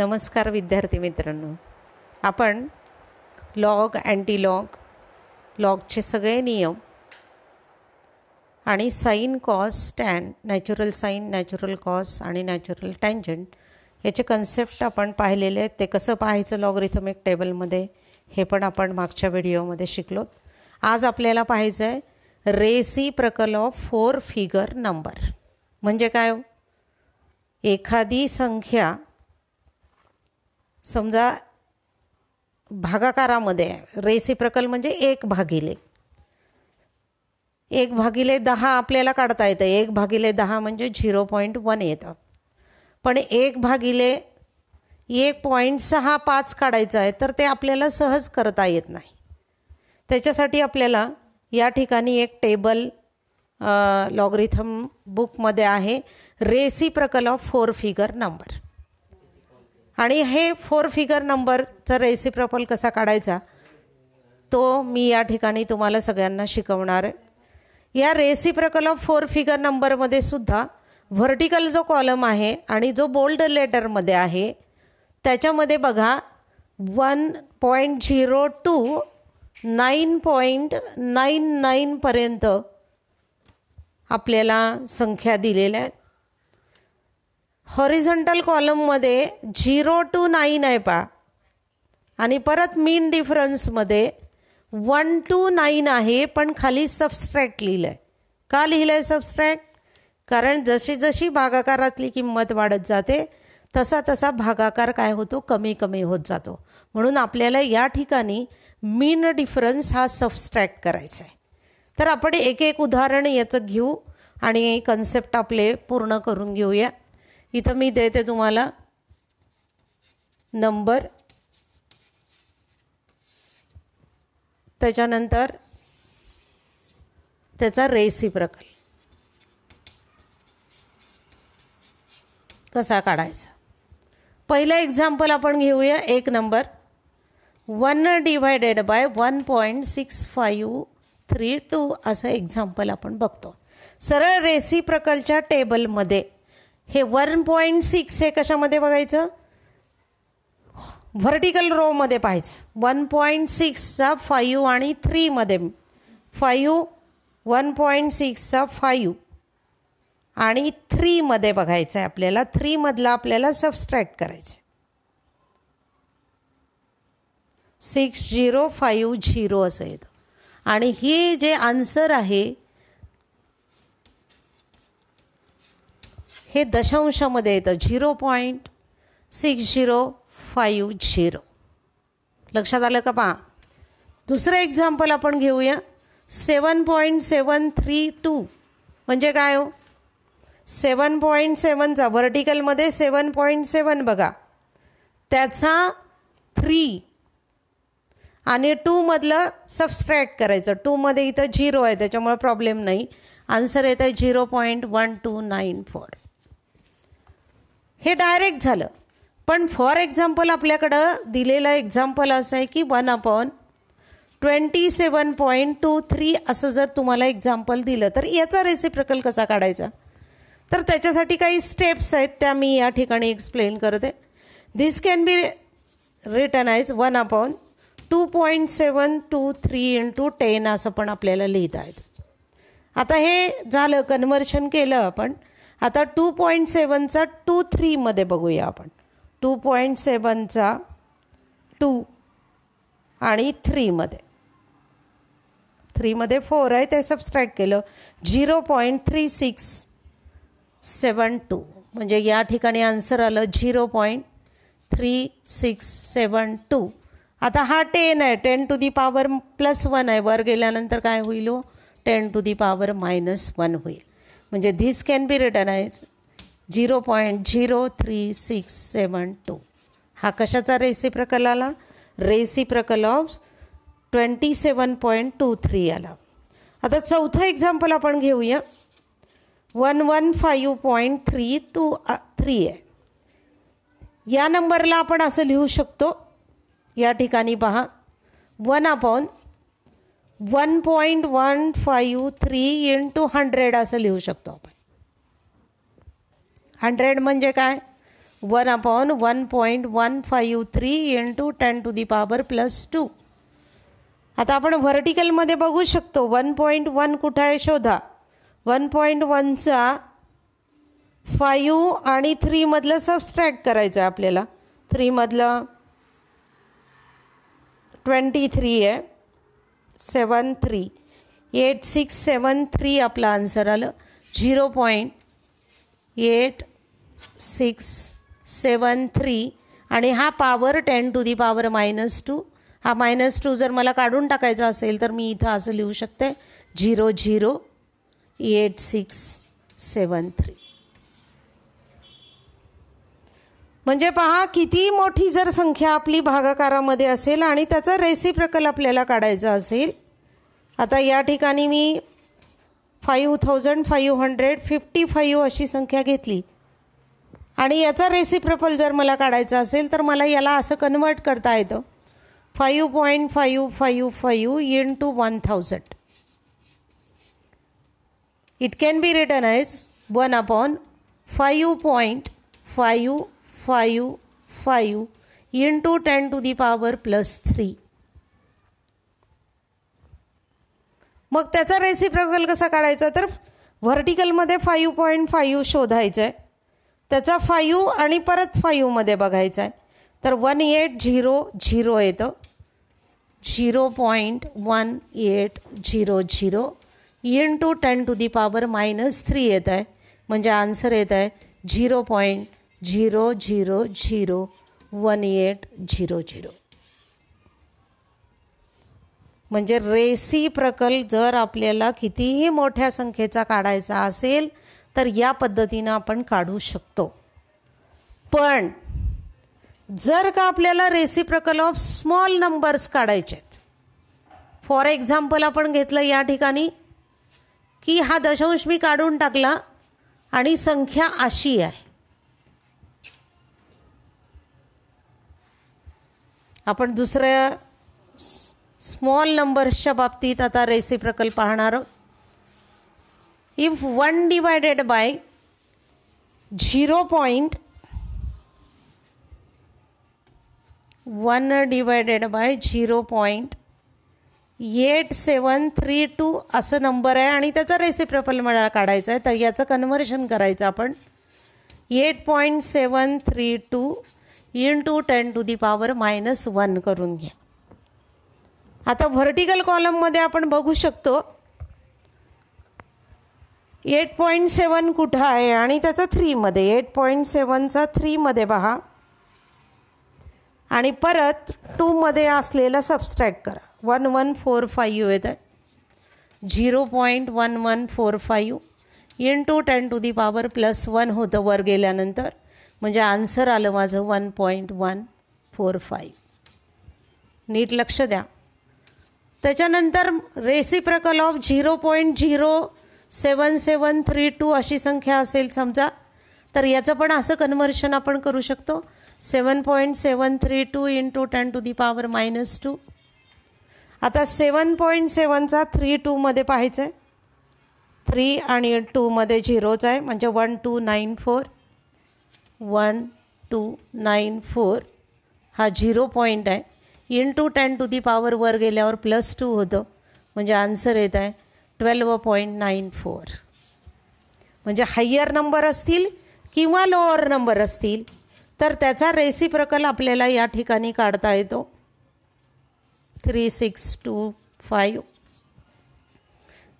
नमस्कार विद्यार्थी मित्रांनो आपण लॉग अँटी लॉग लॉगचे सगळे नियम आणि sine cos tan natural sine natural cos आणि नॅचरल टँजंट याचे कन्सेप्ट आपण पाहिलेले आहेत ते कसं पाहायचं लॉगरिथमिक टेबलमध्ये हे पण आपण मागच्या व्हिडिओमध्ये शिकलो आज आपल्याला पाहायचं आहे reciprocal of four figure number म्हणजे काय हो? एखादी संख्या समजा भागाकारामध्ये प्रकल म्हणजे एक भागिले एक भागिले दहा आपल्याला काढता येतं एक भागिले दहा म्हणजे झिरो पॉईंट वन येतं पण एक भागिले एक पॉईंट सहा पाच काढायचं आहे तर ते आपल्याला सहज करता येत नाही त्याच्यासाठी आपल्याला या ठिकाणी एक टेबल लॉगरिथम बुकमध्ये आहे reciprocal of four figure number आणि हे फोर फिगर नंबरचा रेसिप्रपल कसा काढायचा तो मी या ठिकाणी तुम्हाला सगळ्यांना शिकवणार आहे या रेसी ऑफ फोर फिगर नंबरमध्ये सुद्धा व्हर्टिकल जो कॉलम आहे आणि जो बोल्ड लेटरमध्ये आहे त्याच्यामध्ये बघा one point zero two nine point nine नाईनपर्यंत आपल्याला संख्या दिलेल्या आहेत हॉरिझॉन्टल कॉलममध्ये झिरो टू नाईन आहे पा आणि परत मीन डिफरन्समध्ये वन टू नाईन आहे पण खाली सबस्ट्रॅक्ट लिहिलं आहे का लिहिलं आहे सबस्ट्रॅक्ट कारण जशी जशी भागाकारातली किंमत वाढत जाते तसा तसा भागाकार काय होतो कमी कमी होत जातो म्हणून आपल्याला या ठिकाणी मीन डिफरन्स हा सबस्ट्रॅक्ट करायचा आहे तर आपण एक एक उदाहरण याचं घेऊ आणि कन्सेप्ट आपले पूर्ण करून घेऊया इथं मी देते तुम्हाला नंबर त्याच्यानंतर त्याचा प्रकल. कसा काढायचा पहिलं एक्झाम्पल आपण घेऊया एक number one divided by one point six five three two असं एक्झाम्पल आपण बघतो सरळ रेसिप्रकलच्या टेबलमध्ये हे वन पॉईंट सिक्स हे कशामध्ये बघायचं व्हर्टिकल रोमध्ये पाहायचं वन पॉईंट सिक्सचा फाईव्ह आणि थ्रीमध्ये फाईव्ह वन पॉईंट सिक्सचा फाईव्ह आणि थ्रीमध्ये बघायचं आहे आपल्याला थ्रीमधला आपल्याला सबस्ट्रॅक्ट करायचं आहे सिक्स झिरो फाईव्ह झिरो असं येतं आणि हे जे आन्सर आहे हे दशांशामध्ये येतं zero point six zero five zero लक्षात आलं का पहा दुसरं एक्झाम्पल आपण घेऊया seven point seven three two म्हणजे काय हो सेवन पॉईंट सेवनचा व्हर्टिकलमध्ये सेवन पॉईंट सेवन बघा त्याचा थ्री आणि टूमधलं सबस्ट्रॅक्ट करायचं टूमध्ये इथं झिरो आहे त्याच्यामुळे प्रॉब्लेम नाही आन्सर येतं आहे zero point one two nine four हे डायरेक्ट झालं पण फॉर एक्झाम्पल आपल्याकडं दिलेलं एक्झाम्पल असं आहे की one upon twenty seven point two three असं जर तुम्हाला एक्झाम्पल दिलं तर याचा रेसिप्रकल कसा काढायचा तर त्याच्यासाठी काही स्टेप्स आहेत त्या मी या ठिकाणी एक्सप्लेन करते this can be written as one upon two point seven two three into ten असं पण आपल्याला लिहिता आहेत आता हे झालं कन्व्हर्शन केलं आपण आता टू पॉईंट सेवनचा टू थ्रीमध्ये बघूया आपण टू पॉईंट सेवनचा टू आणि थ्रीमध्ये थ्रीमध्ये फोर आहे ते सबस्ट्रॅक्ट केलं zero point three six seven two म्हणजे या ठिकाणी आन्सर आलं zero point three six seven two आता हा टेन आहे ten to the power plus one आहे वर गेल्यानंतर काय होईल ten to the power minus one होईल म्हणजे धीस कॅन बी रिटन आहे zero point zero three six seven two हा कशाचा रेसी प्रकल आला reciprocal of twenty seven point two three आला आता चौथं एक्झाम्पल आपण घेऊया one one five point three two three आहे या नंबरला आपण असं लिहू शकतो या ठिकाणी पहा one upon one point one five three into hundred असं लिहू शकतो आपण हंड्रेड म्हणजे काय one upon one point one five three into ten to the power plus two आता आपण व्हर्टिकलमध्ये बघू शकतो वन पॉईंट वन कुठं आहे शोधा वन पॉईंट वनचा फाईव्ह आणि थ्रीमधलं सबस्ट्रॅक्ट करायचं आहे आपल्याला थ्रीमधलं ट्वेंटी थ्री आहे seven three eight six seven three आपला आन्सर आलं zero point eight six seven three आणि हा power ten to the power minus two हा मायनस टू जर मला काढून टाकायचा असेल तर मी इथं असं लिहू शकते zero zero eight six seven three म्हणजे पहा किती मोठी जर संख्या आपली भागाकारामध्ये असेल आणि त्याचा प्रकल आपल्याला काढायचा असेल आता या ठिकाणी मी five thousand five hundred fifty five अशी संख्या घेतली आणि याचा रेसिप्रकल जर मला काढायचा असेल तर मला याला असं कन्वर्ट करता येतं five point five five five into one thousand it can be return as one upon five point five five five to ten to the power plus three मग त्याचा रेसिप्रोकल कसा काढायचा तर व्हर्टिकलमध्ये फाईव्ह पॉईंट फाईव्ह शोधायचं आहे त्याचा five आणि परत फाईव्हमध्ये बघायचा आहे तर वन एट झिरो झिरो येतं zero point one eight zero zero into ten to the power minus three येत आहे म्हणजे आन्सर येत आहे zero point zero zero zero one eight zero zero म्हणजे रेसी प्रकल जर आपल्याला कितीही मोठ्या संख्येचा काढायचा असेल तर या पद्धतीनं आपण काढू शकतो पण जर का आपल्याला रेसी प्रकल ऑफ स्मॉल नंबर्स काढायचे आहेत फॉर एक्झाम्पल आपण घेतलं या ठिकाणी की हा दशांश मी काढून टाकला आणि संख्या अशी आहे आपण दुसऱ्या स्मॉल नंबर्सच्या बाबतीत आता रेसी प्रकल्प पाहणार आहोत if one divided by zero point one divided by zero point eight seven three two असं नंबर आहे आणि त्याचा रेसी प्रकल मला काढायचा आहे तर याचं कन्व्हर्शन करायचं आपण eight point seven three two into ten to the power minus one करून घ्या आता व्हर्टिकल कॉलममध्ये आपण बघू शकतो एट पॉईंट सेवन कुठं आहे आणि त्याचा थ्रीमध्ये एट पॉईंट सेवनचा थ्रीमध्ये पहा आणि परत टूमध्ये असलेला सबस्ट्रॅक्ट करा वन वन फोर फाईव्ह येतं zero point one one four five into ten to the power plus one होतं वर गेल्यानंतर म्हणजे आन्सर आलं माझं one point one four five नीट लक्ष द्या त्याच्यानंतर reciprocal of zero point zero seven seven three two अशी संख्या असेल समजा तर याचं पण असं कन्व्हर्शन आपण करू शकतो seven point seven three two into ten to the power minus two आता सेवन पॉईंट सेवनचा थ्री टूमध्ये पाहायचं आहे थ्री आणि टूमध्ये झिरोच आहे म्हणजे one two nine four one two nine four हा झिरो पॉईंट आहे into ten to the power वर गेल्यावर प्लस टू होतं म्हणजे आन्सर येत आहे ट्वेल्व पॉईंट नाईन फोर म्हणजे हायर नंबर असतील किंवा लोअर नंबर असतील तर त्याचा रेसी प्रकल्प आपल्याला या ठिकाणी काढता येतो थ्री सिक्स टू फाईव्ह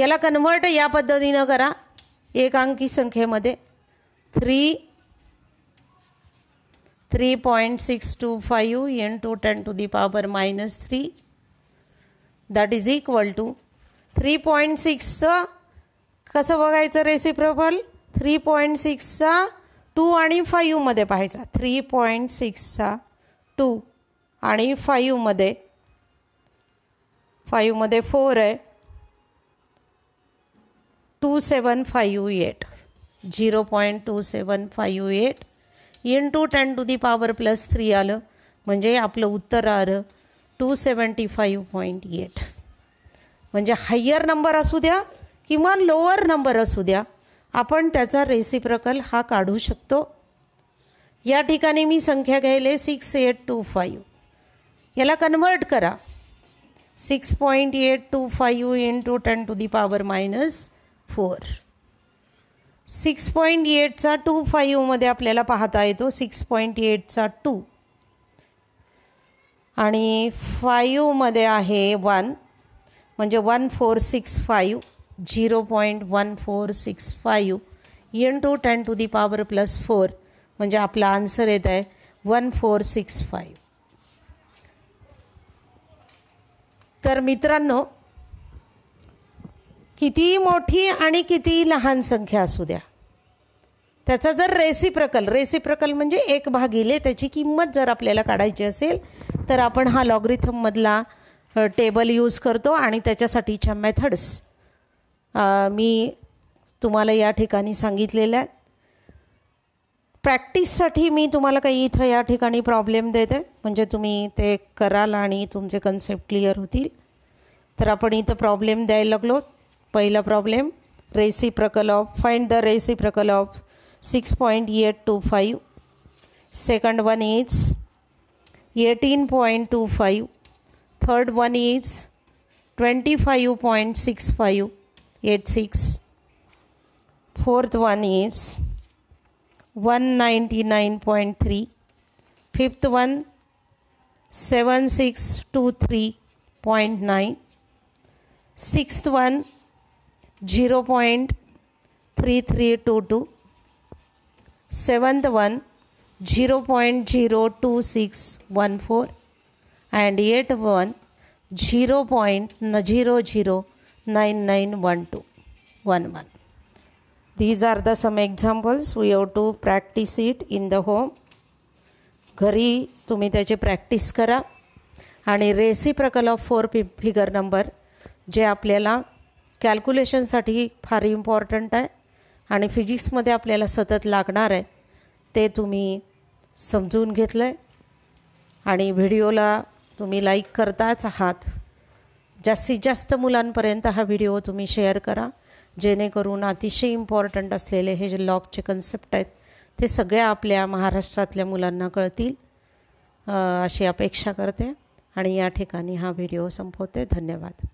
याला कन्व्हर्ट या पद्धतीनं करा एकांकी अंकी संख्येमध्ये three three six two 3.625 to ten to the power minus three that is equal to three point सिक्सचं कसं बघायचं रेसिप्रबल थ्री पॉईंट सिक्सचा टू आणि फाईव्हमध्ये पाहायचा थ्री पॉईंट सिक्सचा टू आणि फाईव्हमध्ये फाईव्हमध्ये फोर आहे two seven five eight zero point two seven five eight into ten to the power plus three आलं म्हणजे आपलं उत्तर आलं two seventy five point eight म्हणजे हायर नंबर असू द्या किंवा लोअर नंबर असू द्या आपण त्याचा रेसिप्रकल हा काढू शकतो या ठिकाणी मी संख्या घ्यायले सिक्स एट टू फाईव्ह याला कन्वर्ट करा six point eight two five into ten to the power minus four six point एटचा टू फाईव्हमध्ये आपल्याला पाहता येतो सिक्स पॉईंट एटचा टू आणि फाईव्हमध्ये आहे वन म्हणजे one four six five zero point one four six five into ten to the power plus four म्हणजे आपला आन्सर येत आहे वन फोर सिक्स फाईव्ह तर मित्रांनो कितीही मोठी आणि कितीही लहान संख्या असू द्या त्याचा जर रेसिप्रकल रेसिप्रकल म्हणजे एक भागिले त्याची किंमत जर आपल्याला काढायची असेल तर आपण हा लॉग्रिथममधला टेबल यूज करतो आणि त्याच्यासाठीच्या मेथड्स मी तुम्हाला या ठिकाणी सांगितलेल्या प्रॅक्टिससाठी मी तुम्हाला काही इथं या ठिकाणी प्रॉब्लेम देते म्हणजे तुम्ही ते कराल आणि तुमचे कन्सेप्ट क्लिअर होतील तर आपण इथं प्रॉब्लेम द्यायला लागलो पहिला प्रॉब्लेम रेसी ऑफ फाईंड द रेसी of six point eight two five second one is eighteen point two five third one is twenty five point six five eight six fourth one is one ninety nine point three fifth one seven six to three point nine sixth one zero point three three to to seventh one zero point zero to six one four and eight one zero point न zero zero nine nine one two one one these are the some examples we have to practice it in the home घरी तुम्ही त्याची practice करा आणि reciprocal of four पि figure number जे आपल्याला कॅल्क्युलेशनसाठी फार इम्पॉर्टंट आहे आणि फिजिक्समध्ये आपल्याला सतत लागणार आहे ते तुम्ही समजून घेतलं आहे आणि व्हिडिओला तुम्ही लाईक करताच आहात जास्तीत जास्त मुलांपर्यंत हा व्हिडिओ तुम्ही शेअर करा जेणेकरून अतिशय इम्पॉर्टंट असलेले हे जे लॉकचे कन्सेप्ट आहेत ते सगळ्या आपल्या महाराष्ट्रातल्या मुलांना कळतील अशी अपेक्षा करते आणि या ठिकाणी हा व्हिडिओ संपवते धन्यवाद